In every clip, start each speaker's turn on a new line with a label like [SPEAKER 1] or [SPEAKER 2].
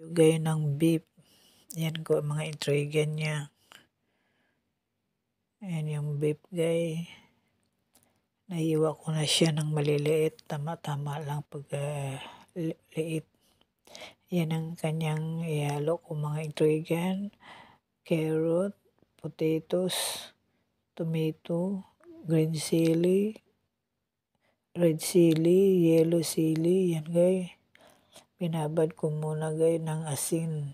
[SPEAKER 1] Gayo ng beef. Yan ko mga intriga niya. Ayan yung beef guy. Naiwa ko na siya ng maliliit. Tama-tama lang pag uh, li liit. Yan ang kanyang ihalo ko mga intrigan. Carrot, potatoes, tomato, green chili, red chili, yellow chili. Yan guys. Binabad ko muna gay ng asin.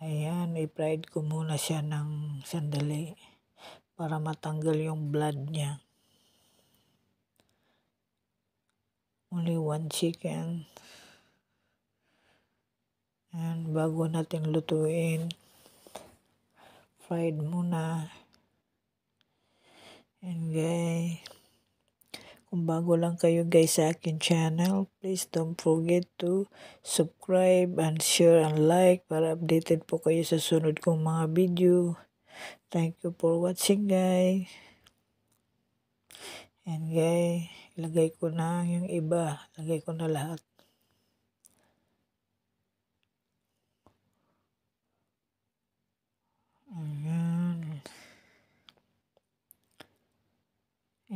[SPEAKER 1] Ayan, i-fried ko muna siya ng sandali para matanggal yung blood niya. Only one chicken. And bago natin lutuin, fried muna. And guys, kung bago lang kayo guys sa akin channel, please don't forget to subscribe and share and like para updated po kayo sa sunod kong mga video. Thank you for watching guys. And guys, ilagay ko na yung iba. Ilagay ko na lahat.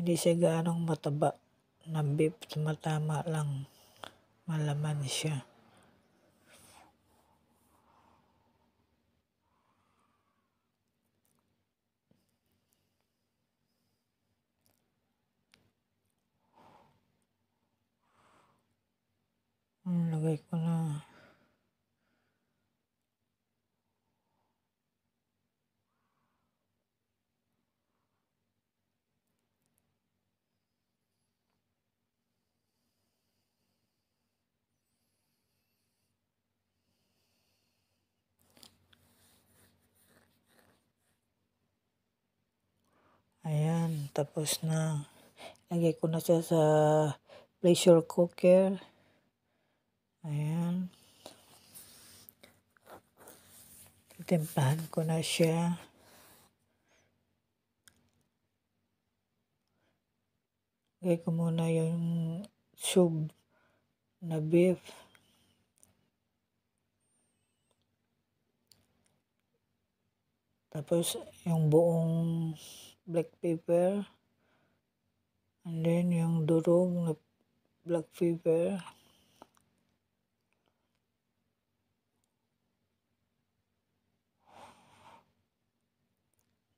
[SPEAKER 1] Hindi siya ganong mataba na beef, matama lang. Malaman siya. Tapos na, lagay ko na siya sa pressure cooker. Ayan. Timpahan ko na siya. Lagay ko muna yung sub na beef. Tapos, yung buong black pepper and then yung durog na black pepper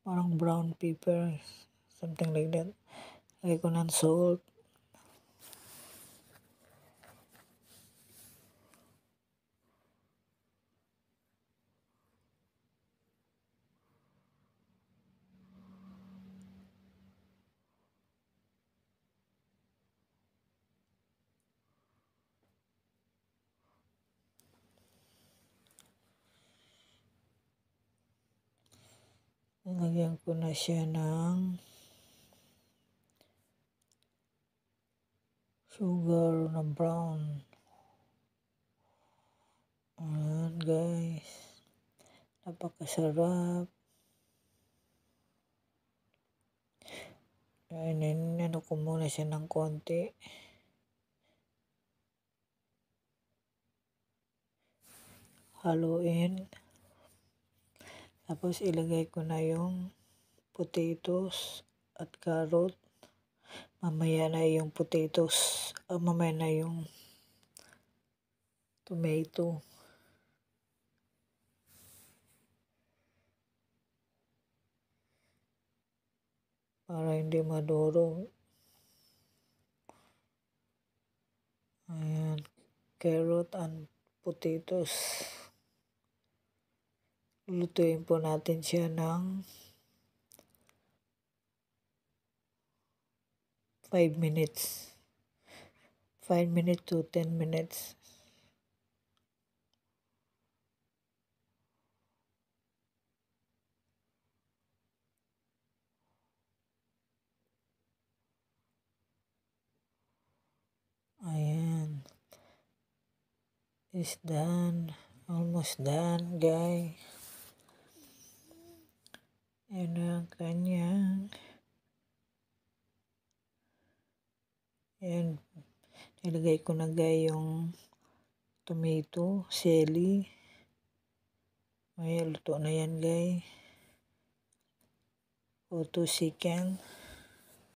[SPEAKER 1] parang brown pepper something like that lagay ko ng salt Lagyan ko na siya ng sugar na brown. Ayan guys. Napakasarap. Ayan, ayan ko muna siya ng konti. Haluin. Haluin. Tapos ilagay ko na yung potatoes at carrot. Mamaya na yung potatoes. Uh, mamaya na yung tomato. Para hindi madurog. Ayan. Carrot and potatoes. Lutuin po natin siya ng 5 minutes. 5 minutes to 10 minutes. Ayan. Is done. Almost done, guys. Ayan na ang kanyang. Ayan. Nilagay ko na gay yung tomato, celery. Ayan, luto na yan gay. O 2 second.